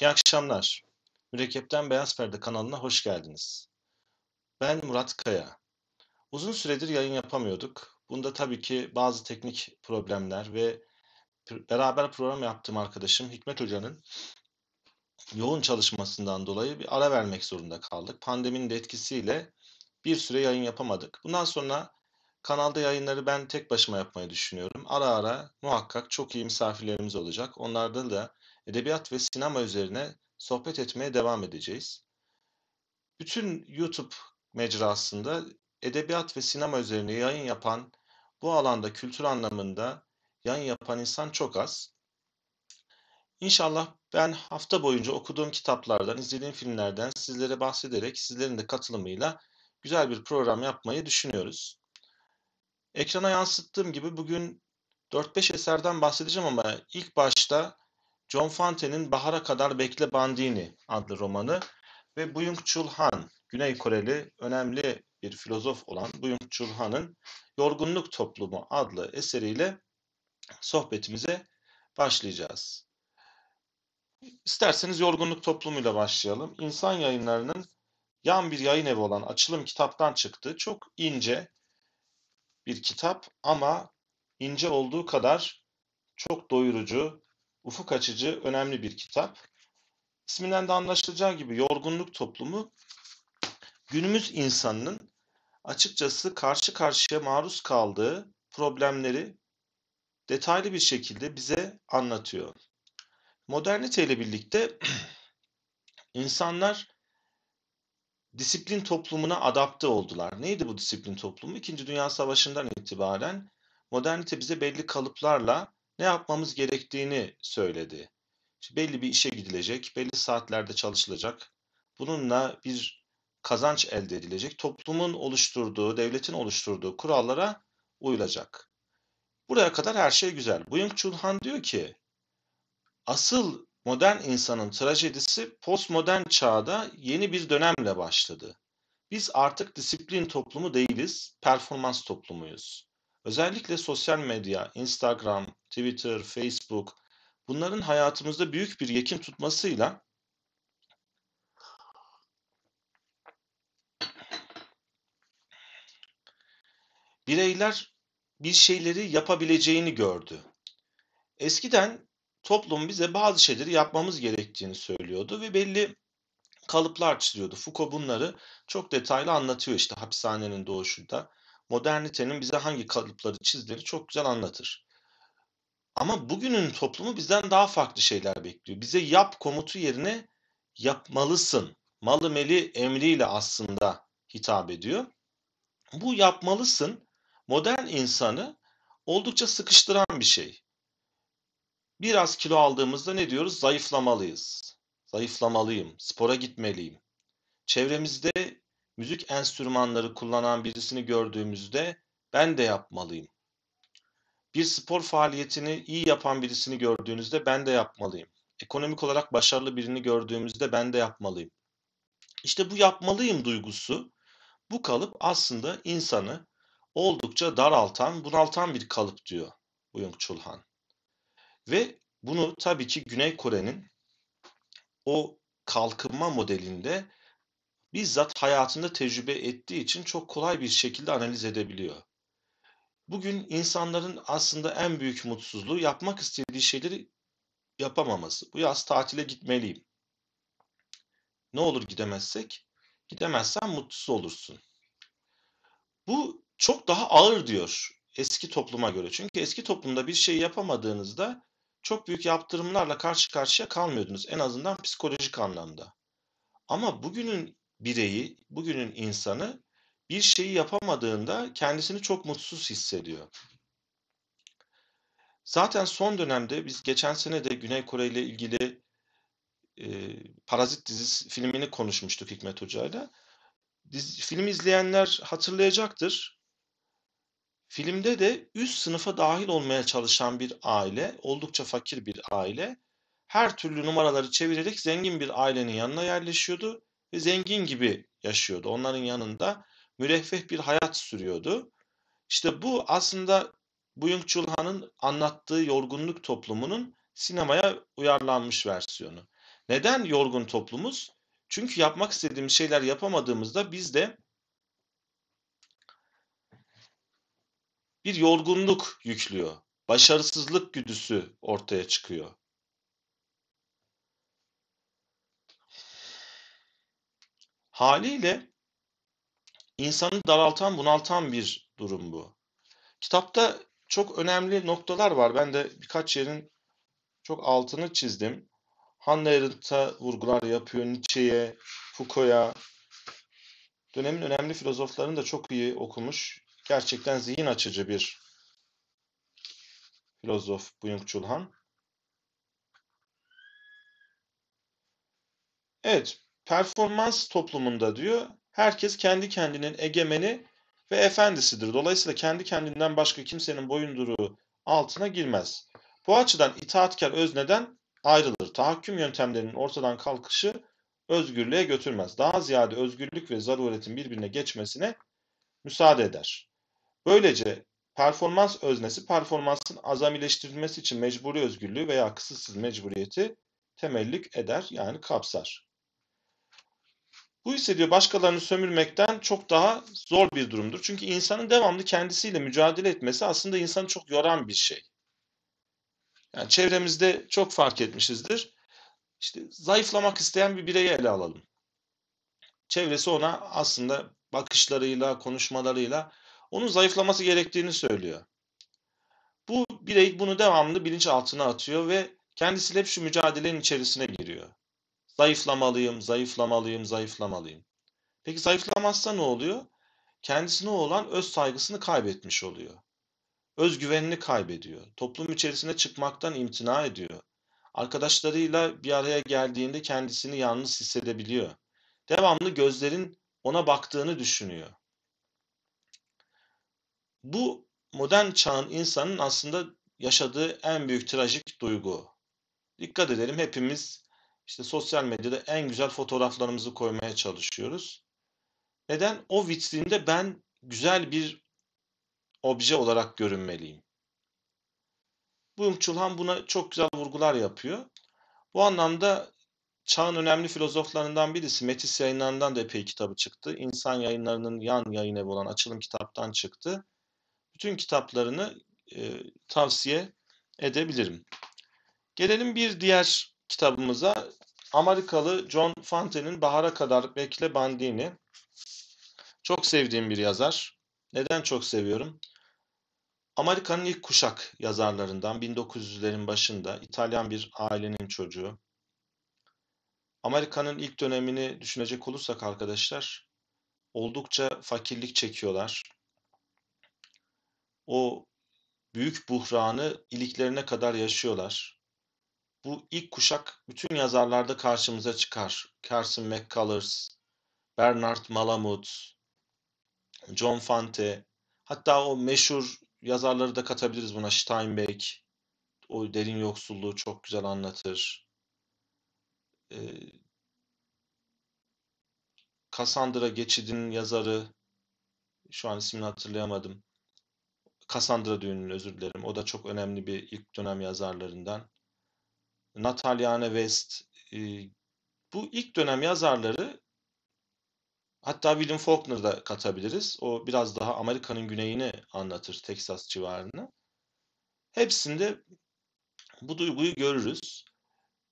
İyi akşamlar. Mürekkepten Beyaz Perde kanalına hoş geldiniz. Ben Murat Kaya. Uzun süredir yayın yapamıyorduk. Bunda tabii ki bazı teknik problemler ve beraber program yaptığım arkadaşım Hikmet Hoca'nın yoğun çalışmasından dolayı bir ara vermek zorunda kaldık. Pandeminin de etkisiyle bir süre yayın yapamadık. Bundan sonra kanalda yayınları ben tek başıma yapmayı düşünüyorum. Ara ara muhakkak çok iyi misafirlerimiz olacak. Onlarda da edebiyat ve sinema üzerine sohbet etmeye devam edeceğiz. Bütün YouTube mecrasında edebiyat ve sinema üzerine yayın yapan, bu alanda kültür anlamında yayın yapan insan çok az. İnşallah ben hafta boyunca okuduğum kitaplardan, izlediğim filmlerden sizlere bahsederek sizlerin de katılımıyla güzel bir program yapmayı düşünüyoruz. Ekrana yansıttığım gibi bugün 4-5 eserden bahsedeceğim ama ilk başta John Fante'nin Bahara Kadar Bekle Bandini adlı romanı ve Buyung Chul Han, Güney Koreli önemli bir filozof olan Buyung Chul Han'ın Yorgunluk Toplumu adlı eseriyle sohbetimize başlayacağız. İsterseniz yorgunluk toplumuyla başlayalım. İnsan yayınlarının yan bir yayın evi olan Açılım Kitap'tan çıktı. Çok ince bir kitap ama ince olduğu kadar çok doyurucu, ufuk açıcı, önemli bir kitap. İsminden de anlaşılacağı gibi yorgunluk toplumu günümüz insanının açıkçası karşı karşıya maruz kaldığı problemleri detaylı bir şekilde bize anlatıyor. Modernite ile birlikte insanlar disiplin toplumuna adapte oldular. Neydi bu disiplin toplumu? İkinci Dünya Savaşı'ndan itibaren modernite bize belli kalıplarla ne yapmamız gerektiğini söyledi. İşte belli bir işe gidilecek, belli saatlerde çalışılacak. Bununla bir kazanç elde edilecek. Toplumun oluşturduğu, devletin oluşturduğu kurallara uyulacak. Buraya kadar her şey güzel. Byung Chul Han diyor ki asıl modern insanın trajedisi postmodern çağda yeni bir dönemle başladı. Biz artık disiplin toplumu değiliz, performans toplumuyuz. Özellikle sosyal medya, Instagram, Twitter, Facebook bunların hayatımızda büyük bir yekim tutmasıyla bireyler bir şeyleri yapabileceğini gördü. Eskiden toplum bize bazı şeyleri yapmamız gerektiğini söylüyordu ve belli kalıplar çiziyordu. Foucault bunları çok detaylı anlatıyor işte hapishanenin doğuşunda modernitenin bize hangi kalıpları çizdiğini çok güzel anlatır. Ama bugünün toplumu bizden daha farklı şeyler bekliyor. Bize yap komutu yerine yapmalısın. Malı meli emriyle aslında hitap ediyor. Bu yapmalısın modern insanı oldukça sıkıştıran bir şey. Biraz kilo aldığımızda ne diyoruz? Zayıflamalıyız. Zayıflamalıyım. Spora gitmeliyim. Çevremizde müzik enstrümanları kullanan birisini gördüğümüzde ben de yapmalıyım. Bir spor faaliyetini iyi yapan birisini gördüğünüzde ben de yapmalıyım. Ekonomik olarak başarılı birini gördüğümüzde ben de yapmalıyım. İşte bu yapmalıyım duygusu bu kalıp aslında insanı oldukça daraltan, bunaltan bir kalıp diyor Uyung Chulhan. Ve bunu tabii ki Güney Kore'nin o kalkınma modelinde bizzat hayatında tecrübe ettiği için çok kolay bir şekilde analiz edebiliyor. Bugün insanların aslında en büyük mutsuzluğu yapmak istediği şeyleri yapamaması. Bu yaz tatile gitmeliyim. Ne olur gidemezsek? Gidemezsen mutsuz olursun. Bu çok daha ağır diyor eski topluma göre. Çünkü eski toplumda bir şey yapamadığınızda çok büyük yaptırımlarla karşı karşıya kalmıyordunuz en azından psikolojik anlamda. Ama bugünün bireyi, bugünün insanı bir şeyi yapamadığında kendisini çok mutsuz hissediyor. Zaten son dönemde biz geçen sene de Güney Kore ile ilgili e, Parazit dizisi filmini konuşmuştuk Hikmet Hoca ile. film izleyenler hatırlayacaktır. Filmde de üst sınıfa dahil olmaya çalışan bir aile, oldukça fakir bir aile, her türlü numaraları çevirerek zengin bir ailenin yanına yerleşiyordu ve zengin gibi yaşıyordu. Onların yanında müreffeh bir hayat sürüyordu. İşte bu aslında Buyung Chulha'nın anlattığı yorgunluk toplumunun sinemaya uyarlanmış versiyonu. Neden yorgun toplumuz? Çünkü yapmak istediğimiz şeyler yapamadığımızda biz de bir yorgunluk yüklüyor. Başarısızlık güdüsü ortaya çıkıyor. Haliyle insanı daraltan, bunaltan bir durum bu. Kitapta çok önemli noktalar var. Ben de birkaç yerin çok altını çizdim. Hannah Arendt'a vurgular yapıyor, Nietzsche'ye, Foucault'a. Dönemin önemli filozoflarını da çok iyi okumuş. Gerçekten zihin açıcı bir filozof Byung Chul Evet, performans toplumunda diyor herkes kendi kendinin egemeni ve efendisidir. Dolayısıyla kendi kendinden başka kimsenin boyunduruğu altına girmez. Bu açıdan itaatkar özneden ayrılır. Tahakküm yöntemlerinin ortadan kalkışı özgürlüğe götürmez. Daha ziyade özgürlük ve zaruretin birbirine geçmesine müsaade eder. Böylece performans öznesi performansın azamileştirilmesi için mecburi özgürlüğü veya kısıtsız mecburiyeti temellik eder yani kapsar. Bu ise diyor başkalarını sömürmekten çok daha zor bir durumdur. Çünkü insanın devamlı kendisiyle mücadele etmesi aslında insanı çok yoran bir şey. Yani çevremizde çok fark etmişizdir. İşte zayıflamak isteyen bir bireyi ele alalım. Çevresi ona aslında bakışlarıyla, konuşmalarıyla onun zayıflaması gerektiğini söylüyor. Bu birey bunu devamlı bilinçaltına atıyor ve kendisiyle hep şu mücadelenin içerisine giriyor. Zayıflamalıyım, zayıflamalıyım, zayıflamalıyım. Peki zayıflamazsa ne oluyor? Kendisine olan öz saygısını kaybetmiş oluyor. Öz güvenini kaybediyor. Toplum içerisine çıkmaktan imtina ediyor. Arkadaşlarıyla bir araya geldiğinde kendisini yalnız hissedebiliyor. Devamlı gözlerin ona baktığını düşünüyor. Bu modern çağın insanın aslında yaşadığı en büyük trajik duygu. Dikkat edelim hepimiz işte sosyal medyada en güzel fotoğraflarımızı koymaya çalışıyoruz. Neden? O vitrinde ben güzel bir obje olarak görünmeliyim. Bu Çulhan buna çok güzel vurgular yapıyor. Bu anlamda çağın önemli filozoflarından birisi Metis yayınlarından da epey kitabı çıktı. İnsan yayınlarının yan yayın evi olan açılım kitaptan çıktı. Bütün kitaplarını e, tavsiye edebilirim. Gelelim bir diğer kitabımıza Amerikalı John Fante'nin Bahara Kadar Bekle Bandini. Çok sevdiğim bir yazar. Neden çok seviyorum? Amerika'nın ilk kuşak yazarlarından 1900'lerin başında İtalyan bir ailenin çocuğu. Amerika'nın ilk dönemini düşünecek olursak arkadaşlar oldukça fakirlik çekiyorlar. O büyük buhranı iliklerine kadar yaşıyorlar bu ilk kuşak bütün yazarlarda karşımıza çıkar. Carson McCullers, Bernard Malamud, John Fante, hatta o meşhur yazarları da katabiliriz buna. Steinbeck, o derin yoksulluğu çok güzel anlatır. Ee, Cassandra Geçid'in yazarı, şu an ismini hatırlayamadım. Cassandra düğünün özür dilerim. O da çok önemli bir ilk dönem yazarlarından. Natalia West. E, bu ilk dönem yazarları hatta William Faulkner da katabiliriz. O biraz daha Amerika'nın güneyini anlatır, Texas civarını. Hepsinde bu duyguyu görürüz.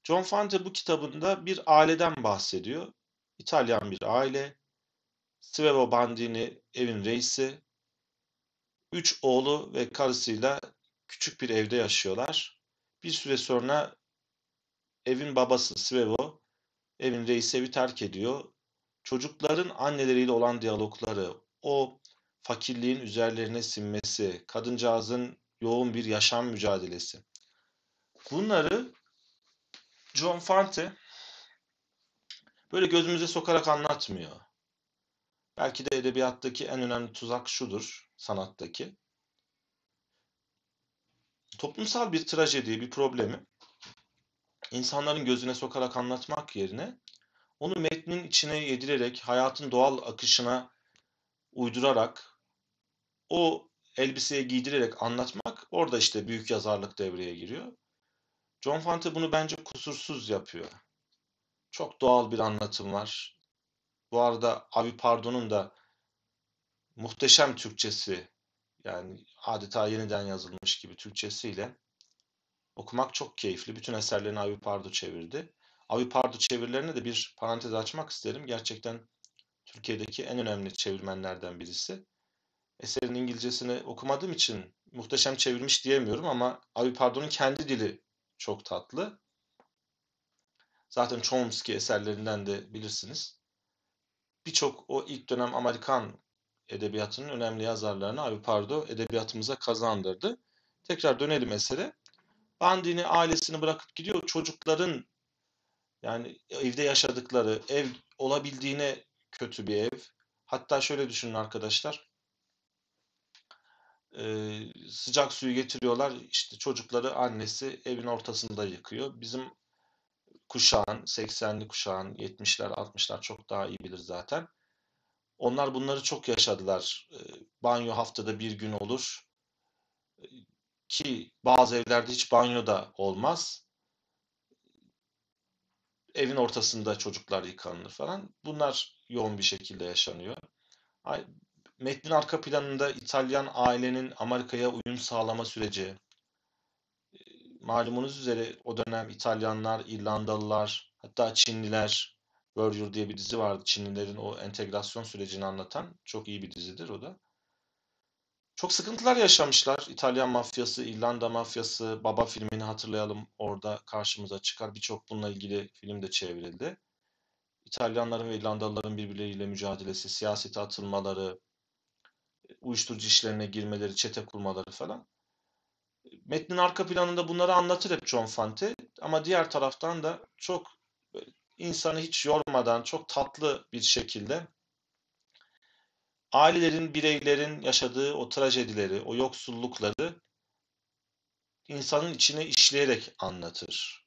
John Fante bu kitabında bir aileden bahsediyor. İtalyan bir aile. Svevo Bandini evin reisi. Üç oğlu ve karısıyla küçük bir evde yaşıyorlar. Bir süre sonra Evin babası Svevo, evin reisi evi terk ediyor. Çocukların anneleriyle olan diyalogları, o fakirliğin üzerlerine sinmesi, kadıncağızın yoğun bir yaşam mücadelesi. Bunları John Fante böyle gözümüze sokarak anlatmıyor. Belki de edebiyattaki en önemli tuzak şudur sanattaki. Toplumsal bir trajedi, bir problemi insanların gözüne sokarak anlatmak yerine onu metnin içine yedirerek, hayatın doğal akışına uydurarak, o elbiseye giydirerek anlatmak orada işte büyük yazarlık devreye giriyor. John Fante bunu bence kusursuz yapıyor. Çok doğal bir anlatım var. Bu arada Abi Pardon'un da muhteşem Türkçesi yani adeta yeniden yazılmış gibi Türkçesiyle Okumak çok keyifli. Bütün eserlerini Avi Pardo çevirdi. Avi Pardo çevirilerine de bir parantez açmak isterim. Gerçekten Türkiye'deki en önemli çevirmenlerden birisi. Eserin İngilizcesini okumadığım için muhteşem çevirmiş diyemiyorum ama Avi Pardo'nun kendi dili çok tatlı. Zaten Chomsky eserlerinden de bilirsiniz. Birçok o ilk dönem Amerikan edebiyatının önemli yazarlarını Avi Pardo edebiyatımıza kazandırdı. Tekrar dönelim esere. Bandini ailesini bırakıp gidiyor. Çocukların yani evde yaşadıkları ev olabildiğine kötü bir ev. Hatta şöyle düşünün arkadaşlar. Ee, sıcak suyu getiriyorlar. İşte çocukları annesi evin ortasında yıkıyor. Bizim kuşağın, 80'li kuşağın, 70'ler, 60'lar çok daha iyi bilir zaten. Onlar bunları çok yaşadılar. Ee, banyo haftada bir gün olur ki bazı evlerde hiç banyo da olmaz. Evin ortasında çocuklar yıkanır falan. Bunlar yoğun bir şekilde yaşanıyor. Metnin arka planında İtalyan ailenin Amerika'ya uyum sağlama süreci. Ee, malumunuz üzere o dönem İtalyanlar, İrlandalılar, hatta Çinliler, Berger diye bir dizi vardı. Çinlilerin o entegrasyon sürecini anlatan çok iyi bir dizidir o da çok sıkıntılar yaşamışlar. İtalyan mafyası, İrlanda mafyası, Baba filmini hatırlayalım orada karşımıza çıkar. Birçok bununla ilgili film de çevrildi. İtalyanların ve İrlandalıların birbirleriyle mücadelesi, siyasete atılmaları, uyuşturucu işlerine girmeleri, çete kurmaları falan. Metnin arka planında bunları anlatır hep John Fante. Ama diğer taraftan da çok e, insanı hiç yormadan, çok tatlı bir şekilde ailelerin, bireylerin yaşadığı o trajedileri, o yoksullukları insanın içine işleyerek anlatır.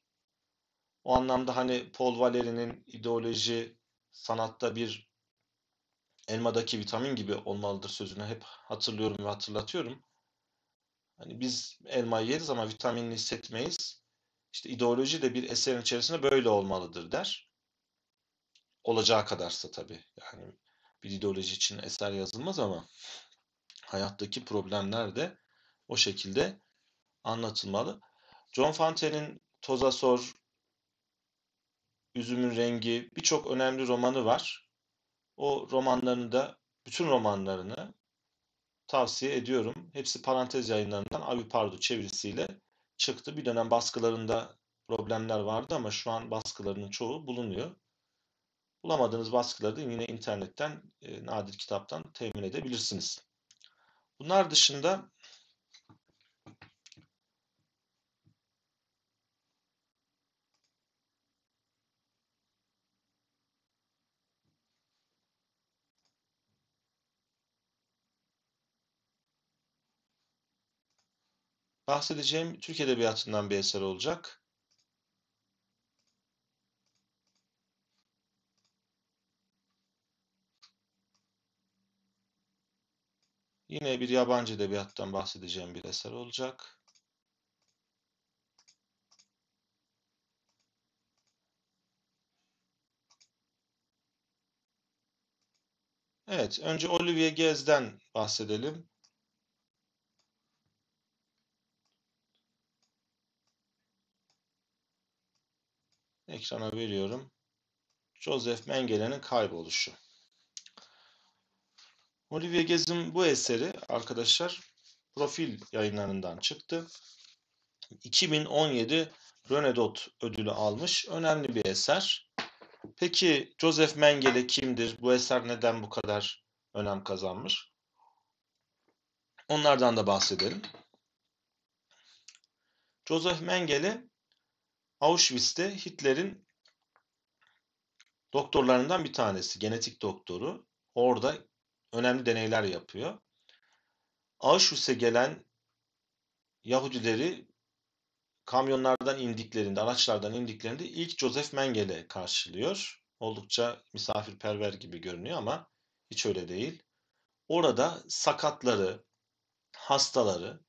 O anlamda hani Paul Valéry'nin ideoloji sanatta bir elmadaki vitamin gibi olmalıdır sözünü hep hatırlıyorum ve hatırlatıyorum. Hani biz elmayı yeriz ama vitaminini hissetmeyiz. İşte ideoloji de bir eserin içerisinde böyle olmalıdır der. Olacağı kadarsa tabii. Yani bir ideoloji için eser yazılmaz ama hayattaki problemler de o şekilde anlatılmalı. John Fante'nin Toza Sor, Üzümün Rengi birçok önemli romanı var. O romanlarını da bütün romanlarını tavsiye ediyorum. Hepsi parantez yayınlarından Abi Pardu çevirisiyle çıktı. Bir dönem baskılarında problemler vardı ama şu an baskılarının çoğu bulunuyor. Bulamadığınız baskıları da yine internetten, e, nadir kitaptan temin edebilirsiniz. Bunlar dışında bahsedeceğim Türk Edebiyatı'ndan bir eser olacak. Yine bir yabancı edebiyattan bahsedeceğim bir eser olacak. Evet, önce Olivier Gez'den bahsedelim. Ekrana veriyorum. Joseph Mengele'nin kayboluşu. Olivia Gez'in bu eseri arkadaşlar profil yayınlarından çıktı. 2017 Rönedot ödülü almış. Önemli bir eser. Peki Joseph Mengele kimdir? Bu eser neden bu kadar önem kazanmış? Onlardan da bahsedelim. Joseph Mengele Auschwitz'te Hitler'in doktorlarından bir tanesi, genetik doktoru. Orada önemli deneyler yapıyor. Auschwitz'e gelen Yahudileri kamyonlardan indiklerinde, araçlardan indiklerinde ilk Joseph Mengele karşılıyor. Oldukça misafirperver gibi görünüyor ama hiç öyle değil. Orada sakatları, hastaları,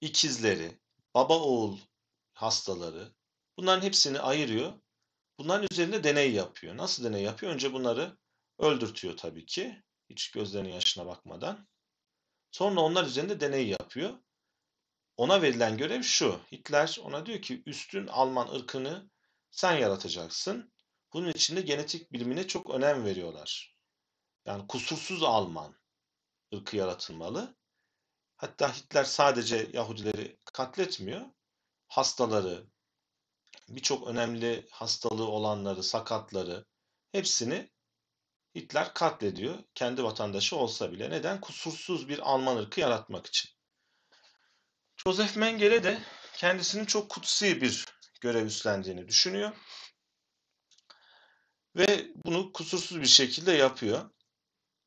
ikizleri, baba oğul hastaları bunların hepsini ayırıyor. Bunların üzerinde deney yapıyor. Nasıl deney yapıyor? Önce bunları öldürtüyor tabii ki. Hiç gözlerinin yaşına bakmadan. Sonra onlar üzerinde deney yapıyor. Ona verilen görev şu. Hitler ona diyor ki üstün Alman ırkını sen yaratacaksın. Bunun için de genetik bilimine çok önem veriyorlar. Yani kusursuz Alman ırkı yaratılmalı. Hatta Hitler sadece Yahudileri katletmiyor. Hastaları, birçok önemli hastalığı olanları, sakatları hepsini Hitler katlediyor kendi vatandaşı olsa bile. Neden? Kusursuz bir Alman ırkı yaratmak için. Joseph Mengele de kendisinin çok kutsi bir görev üstlendiğini düşünüyor. Ve bunu kusursuz bir şekilde yapıyor.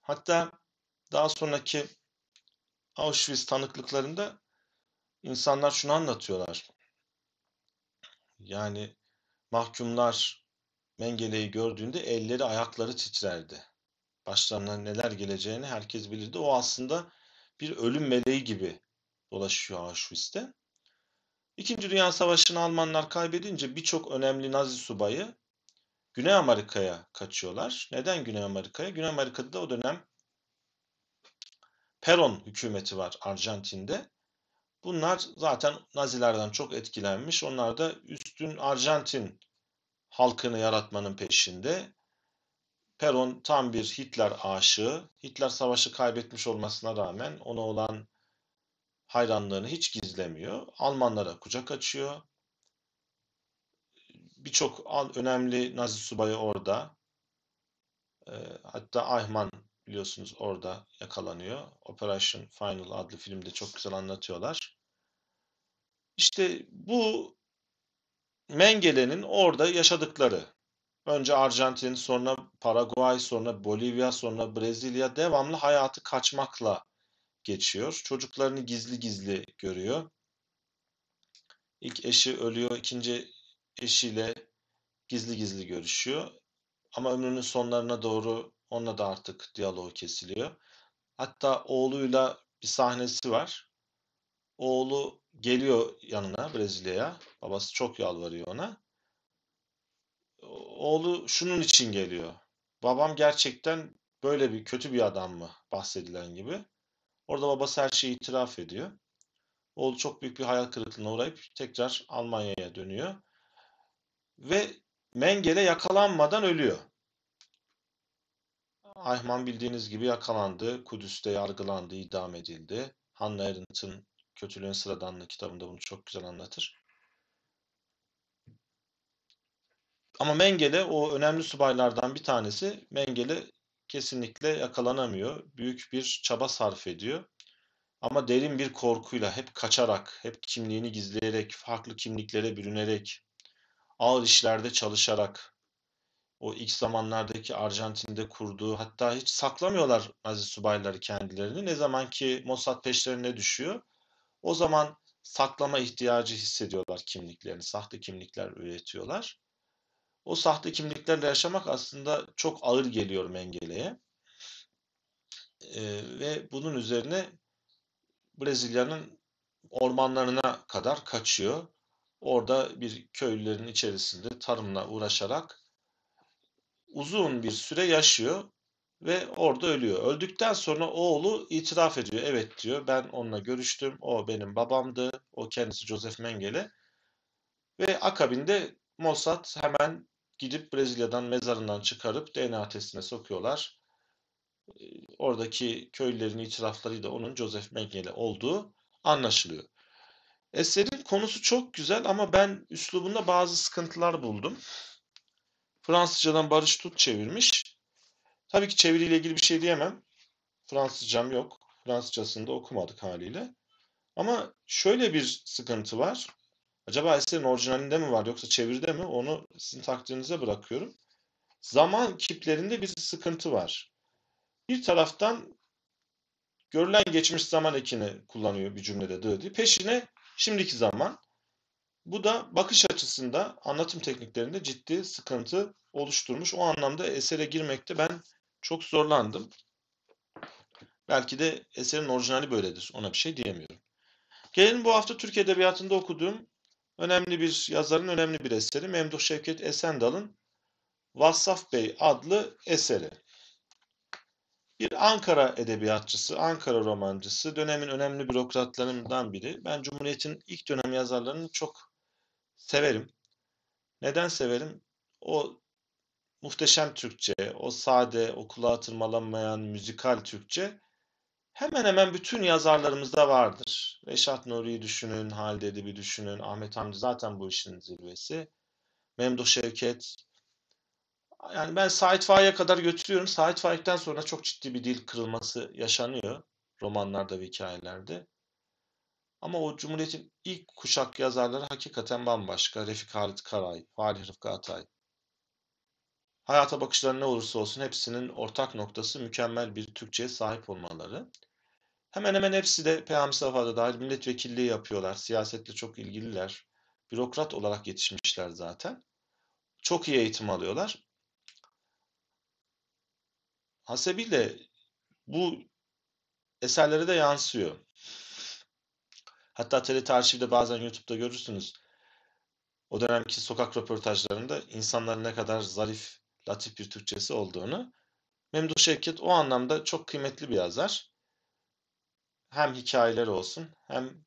Hatta daha sonraki Auschwitz tanıklıklarında insanlar şunu anlatıyorlar. Yani mahkumlar Mengele'yi gördüğünde elleri ayakları titrerdi. Başlarına neler geleceğini herkes bilirdi. O aslında bir ölüm meleği gibi dolaşıyor Auschwitz'te. İkinci Dünya Savaşı'nı Almanlar kaybedince birçok önemli Nazi subayı Güney Amerika'ya kaçıyorlar. Neden Güney Amerika'ya? Güney Amerika'da da o dönem Peron hükümeti var Arjantin'de. Bunlar zaten Nazilerden çok etkilenmiş. Onlar da üstün Arjantin halkını yaratmanın peşinde. Peron tam bir Hitler aşığı. Hitler savaşı kaybetmiş olmasına rağmen ona olan hayranlığını hiç gizlemiyor. Almanlara kucak açıyor. Birçok önemli Nazi subayı orada. Ee, hatta Ayman biliyorsunuz orada yakalanıyor. Operation Final adlı filmde çok güzel anlatıyorlar. İşte bu Mengele'nin orada yaşadıkları. Önce Arjantin, sonra Paraguay, sonra Bolivya, sonra Brezilya devamlı hayatı kaçmakla geçiyor. Çocuklarını gizli gizli görüyor. İlk eşi ölüyor, ikinci eşiyle gizli gizli görüşüyor. Ama ömrünün sonlarına doğru onunla da artık diyaloğu kesiliyor. Hatta oğluyla bir sahnesi var. Oğlu geliyor yanına Brezilya'ya. Babası çok yalvarıyor ona. Oğlu şunun için geliyor. Babam gerçekten böyle bir kötü bir adam mı bahsedilen gibi. Orada babası her şeyi itiraf ediyor. Oğlu çok büyük bir hayal kırıklığına uğrayıp tekrar Almanya'ya dönüyor. Ve Mengel'e yakalanmadan ölüyor. Ayman bildiğiniz gibi yakalandı. Kudüs'te yargılandı, idam edildi. Hannah Arendt'ın Kötülüğün Sıradanlığı kitabında bunu çok güzel anlatır. Ama Mengele o önemli subaylardan bir tanesi. Mengele kesinlikle yakalanamıyor. Büyük bir çaba sarf ediyor. Ama derin bir korkuyla, hep kaçarak, hep kimliğini gizleyerek, farklı kimliklere bürünerek, ağır işlerde çalışarak, o ilk zamanlardaki Arjantin'de kurduğu, hatta hiç saklamıyorlar Aziz subayları kendilerini. Ne zaman ki Mossad peşlerine düşüyor, o zaman saklama ihtiyacı hissediyorlar kimliklerini. Sahte kimlikler üretiyorlar. O sahte kimliklerle yaşamak aslında çok ağır geliyor Mengele'ye. Ee, ve bunun üzerine Brezilya'nın ormanlarına kadar kaçıyor. Orada bir köylülerin içerisinde tarımla uğraşarak uzun bir süre yaşıyor ve orada ölüyor. Öldükten sonra oğlu itiraf ediyor. Evet diyor ben onunla görüştüm. O benim babamdı. O kendisi Joseph Mengele. Ve akabinde Mossad hemen gidip Brezilya'dan mezarından çıkarıp DNA testine sokuyorlar. Ee, oradaki köylülerin da onun Joseph Mengele olduğu anlaşılıyor. Eserin konusu çok güzel ama ben üslubunda bazı sıkıntılar buldum. Fransızcadan Barış Tut çevirmiş. Tabii ki çeviriyle ilgili bir şey diyemem. Fransızcam yok. Fransızcasında okumadık haliyle. Ama şöyle bir sıkıntı var. Acaba eserin orijinalinde mi var yoksa çeviride mi? Onu sizin takdirinize bırakıyorum. Zaman kiplerinde bir sıkıntı var. Bir taraftan görülen geçmiş zaman ekini kullanıyor bir cümlede dı diye. Peşine şimdiki zaman bu da bakış açısında anlatım tekniklerinde ciddi sıkıntı oluşturmuş. O anlamda esere girmekte ben çok zorlandım. Belki de eserin orijinali böyledir. Ona bir şey diyemiyorum. Gelin bu hafta Türk Edebiyatı'nda okuduğum önemli bir yazarın önemli bir eseri Memduh Şevket Esendal'ın Vassaf Bey adlı eseri. Bir Ankara edebiyatçısı, Ankara romancısı, dönemin önemli bürokratlarından biri. Ben Cumhuriyet'in ilk dönem yazarlarının çok severim. Neden severim? O muhteşem Türkçe, o sade, o kulağa tırmalanmayan müzikal Türkçe hemen hemen bütün yazarlarımızda vardır. Reşat Nuri'yi düşünün, Halide Edip'i düşünün, Ahmet Hamdi zaten bu işin zirvesi. Memduh Şevket. Yani ben Sait Faik'e kadar götürüyorum. Sait Faik'ten sonra çok ciddi bir dil kırılması yaşanıyor romanlarda ve hikayelerde. Ama o Cumhuriyet'in ilk kuşak yazarları hakikaten bambaşka. Refik Halit Karay, Fahri Rıfkı Atay. Hayata bakışları ne olursa olsun hepsinin ortak noktası mükemmel bir Türkçe'ye sahip olmaları. Hemen hemen hepsi de Peyami Safa'da dahil milletvekilliği yapıyorlar. Siyasetle çok ilgililer. Bürokrat olarak yetişmişler zaten. Çok iyi eğitim alıyorlar. Hasebiyle bu eserlere de yansıyor. Hatta TRT arşivde bazen YouTube'da görürsünüz. O dönemki sokak röportajlarında insanların ne kadar zarif, latif bir Türkçesi olduğunu. Memduh Şevket o anlamda çok kıymetli bir yazar. Hem hikayeleri olsun hem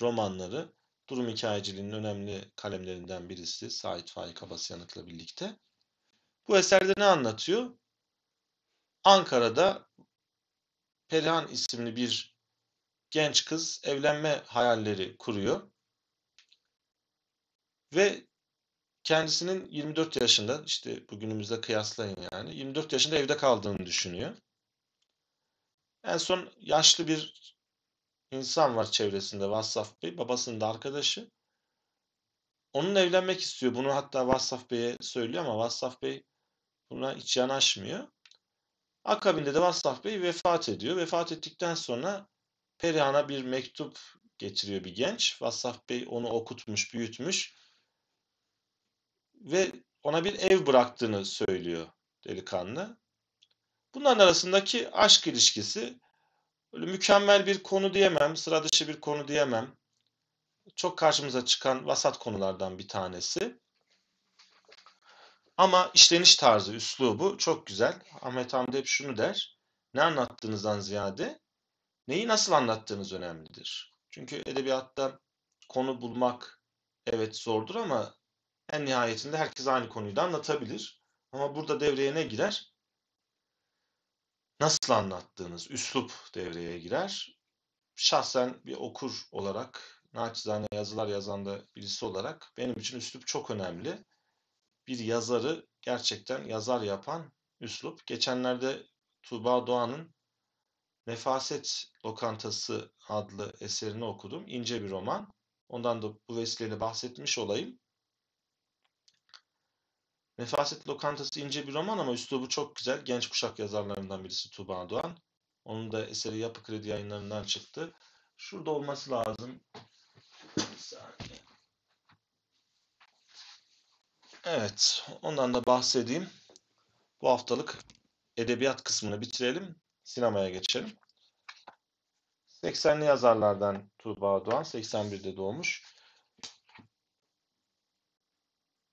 romanları. Durum hikayeciliğinin önemli kalemlerinden birisi Sait Faik Abasyanık'la birlikte. Bu eserde ne anlatıyor? Ankara'da Perihan isimli bir genç kız evlenme hayalleri kuruyor. Ve kendisinin 24 yaşında işte bugünümüzde kıyaslayın yani 24 yaşında evde kaldığını düşünüyor. En son yaşlı bir insan var çevresinde Vassaf Bey babasının da arkadaşı. Onun evlenmek istiyor. Bunu hatta Vassaf Bey'e söylüyor ama Vassaf Bey buna hiç yanaşmıyor. Akabinde de Vassaf Bey vefat ediyor. Vefat ettikten sonra Perihan'a bir mektup getiriyor bir genç. Vassaf Bey onu okutmuş, büyütmüş ve ona bir ev bıraktığını söylüyor delikanlı. Bunların arasındaki aşk ilişkisi öyle mükemmel bir konu diyemem, sıra dışı bir konu diyemem. Çok karşımıza çıkan vasat konulardan bir tanesi. Ama işleniş tarzı, üslubu çok güzel. Ahmet Hamdi hep şunu der. Ne anlattığınızdan ziyade Neyi nasıl anlattığınız önemlidir. Çünkü edebiyatta konu bulmak evet zordur ama en nihayetinde herkes aynı konuyu da anlatabilir. Ama burada devreye ne girer? Nasıl anlattığınız, üslup devreye girer. Şahsen bir okur olarak, naçizane yazılar yazan da birisi olarak benim için üslup çok önemli. Bir yazarı gerçekten yazar yapan üslup. Geçenlerde Tuğba Doğan'ın Nefaset Lokantası adlı eserini okudum. İnce bir roman. Ondan da bu vesileyle bahsetmiş olayım. Nefaset Lokantası ince bir roman ama üslubu çok güzel. Genç kuşak yazarlarından birisi Tuğba Doğan. Onun da eseri Yapı Kredi yayınlarından çıktı. Şurada olması lazım. Bir saniye. Evet, ondan da bahsedeyim. Bu haftalık edebiyat kısmını bitirelim sinemaya geçelim. 80'li yazarlardan Tuğba Doğan, 81'de doğmuş.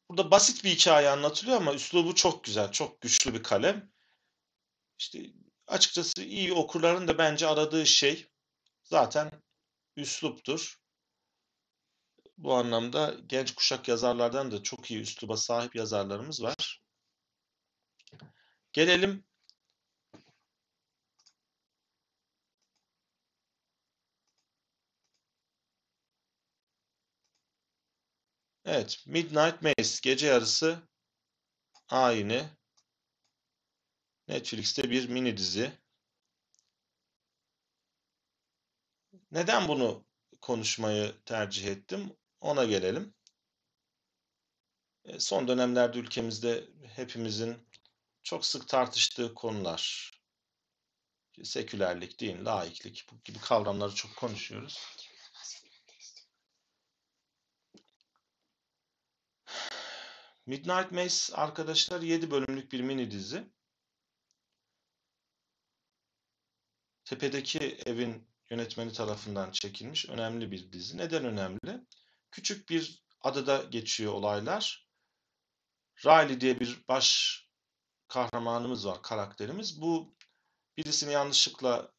Burada basit bir hikaye anlatılıyor ama üslubu çok güzel, çok güçlü bir kalem. İşte açıkçası iyi okurların da bence aradığı şey zaten üsluptur. Bu anlamda genç kuşak yazarlardan da çok iyi üsluba sahip yazarlarımız var. Gelelim Evet. Midnight Mass, Gece yarısı aynı Netflix'te bir mini dizi. Neden bunu konuşmayı tercih ettim? Ona gelelim. E, son dönemlerde ülkemizde hepimizin çok sık tartıştığı konular, sekülerlik, din, laiklik bu gibi kavramları çok konuşuyoruz. Midnight Mass arkadaşlar 7 bölümlük bir mini dizi. Tepedeki evin yönetmeni tarafından çekilmiş önemli bir dizi. Neden önemli? Küçük bir adada geçiyor olaylar. Riley diye bir baş kahramanımız var, karakterimiz. Bu birisini yanlışlıkla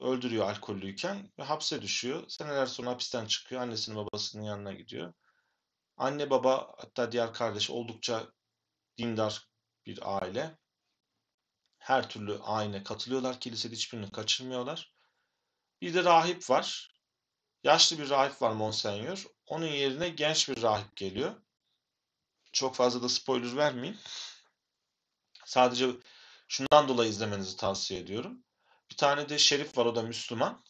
öldürüyor alkollüyken ve hapse düşüyor. Seneler sonra hapisten çıkıyor, annesinin babasının yanına gidiyor. Anne baba hatta diğer kardeş oldukça dindar bir aile. Her türlü ayine katılıyorlar. Kilisede hiçbirini kaçırmıyorlar. Bir de rahip var. Yaşlı bir rahip var Monsenyor. Onun yerine genç bir rahip geliyor. Çok fazla da spoiler vermeyeyim. Sadece şundan dolayı izlemenizi tavsiye ediyorum. Bir tane de şerif var o da Müslüman.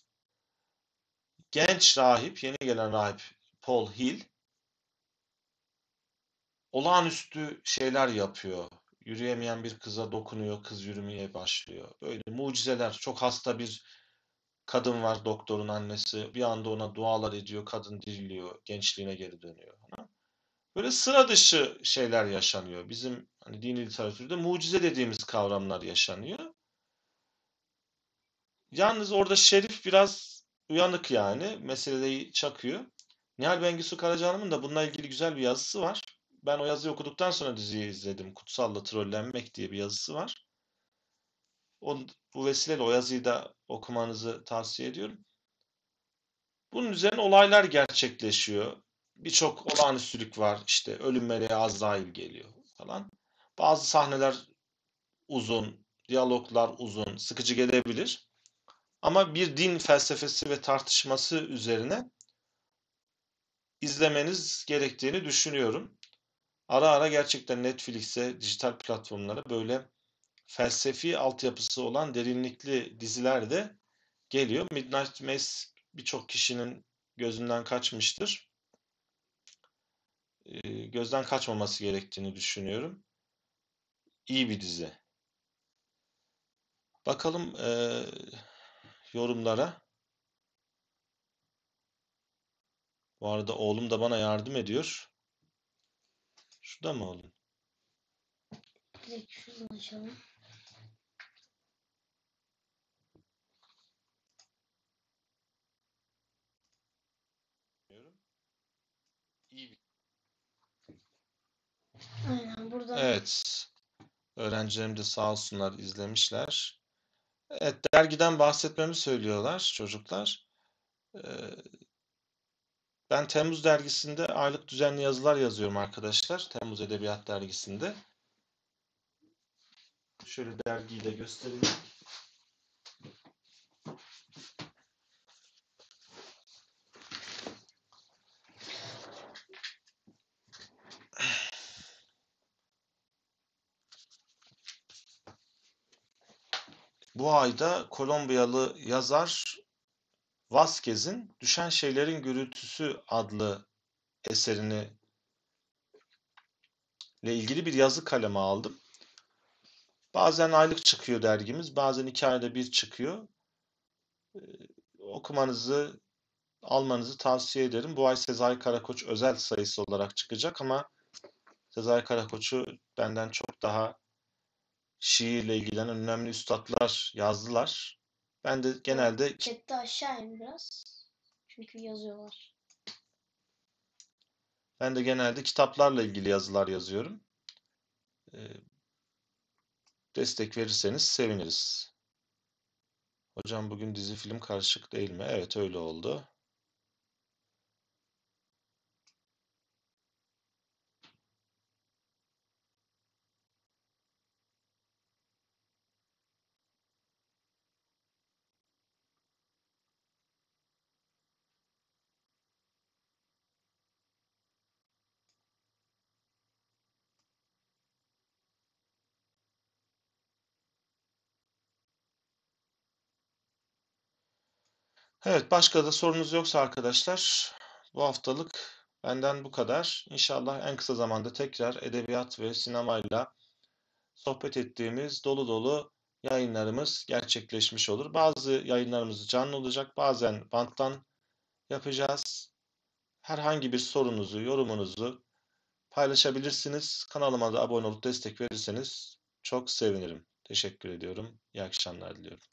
Genç rahip, yeni gelen rahip Paul Hill olağanüstü şeyler yapıyor. Yürüyemeyen bir kıza dokunuyor, kız yürümeye başlıyor. Böyle mucizeler. Çok hasta bir kadın var doktorun annesi. Bir anda ona dualar ediyor, kadın diriliyor, gençliğine geri dönüyor. Böyle sıra dışı şeyler yaşanıyor. Bizim hani dini literatürde mucize dediğimiz kavramlar yaşanıyor. Yalnız orada Şerif biraz uyanık yani. Meseleyi çakıyor. Nihal Bengisu Karacahan'ın da bununla ilgili güzel bir yazısı var ben o yazıyı okuduktan sonra diziyi izledim. Kutsal'la Trollenmek diye bir yazısı var. Onu bu vesileyle o yazıyı da okumanızı tavsiye ediyorum. Bunun üzerine olaylar gerçekleşiyor. Birçok olağanüstülük var. İşte ölüm meleği Azrail geliyor falan. Bazı sahneler uzun, diyaloglar uzun, sıkıcı gelebilir. Ama bir din felsefesi ve tartışması üzerine izlemeniz gerektiğini düşünüyorum. Ara ara gerçekten Netflix'e, dijital platformlara böyle felsefi altyapısı olan derinlikli diziler de geliyor. Midnight Mass birçok kişinin gözünden kaçmıştır. Ee, gözden kaçmaması gerektiğini düşünüyorum. İyi bir dizi. Bakalım e, yorumlara. Bu arada oğlum da bana yardım ediyor. Şurada mı oğlum? Direkt şunu açalım. İyi bir... Aynen burada. Evet. Öğrencilerim de sağ olsunlar izlemişler. Evet dergiden bahsetmemi söylüyorlar çocuklar. Ee, ben Temmuz dergisinde aylık düzenli yazılar yazıyorum arkadaşlar. Temmuz Edebiyat Dergisi'nde. Şöyle dergiyi de göstereyim. Bu ayda Kolombiyalı yazar Vasquez'in Düşen Şeylerin Gürültüsü adlı eserini ile ilgili bir yazı kaleme aldım. Bazen aylık çıkıyor dergimiz, bazen iki ayda bir çıkıyor. Ee, okumanızı, almanızı tavsiye ederim. Bu ay Sezai Karakoç özel sayısı olarak çıkacak ama Sezai Karakoç'u benden çok daha şiirle ilgilenen önemli üstadlar yazdılar. Ben de genelde... Chat'te aşağı in biraz. Çünkü yazıyorlar. Ben de genelde kitaplarla ilgili yazılar yazıyorum. Ee, destek verirseniz seviniriz. Hocam bugün dizi film karışık değil mi? Evet öyle oldu. Evet başka da sorunuz yoksa arkadaşlar bu haftalık benden bu kadar. İnşallah en kısa zamanda tekrar edebiyat ve sinemayla sohbet ettiğimiz dolu dolu yayınlarımız gerçekleşmiş olur. Bazı yayınlarımız canlı olacak, bazen banttan yapacağız. Herhangi bir sorunuzu, yorumunuzu paylaşabilirsiniz. Kanalıma da abone olup destek verirseniz çok sevinirim. Teşekkür ediyorum. İyi akşamlar diliyorum.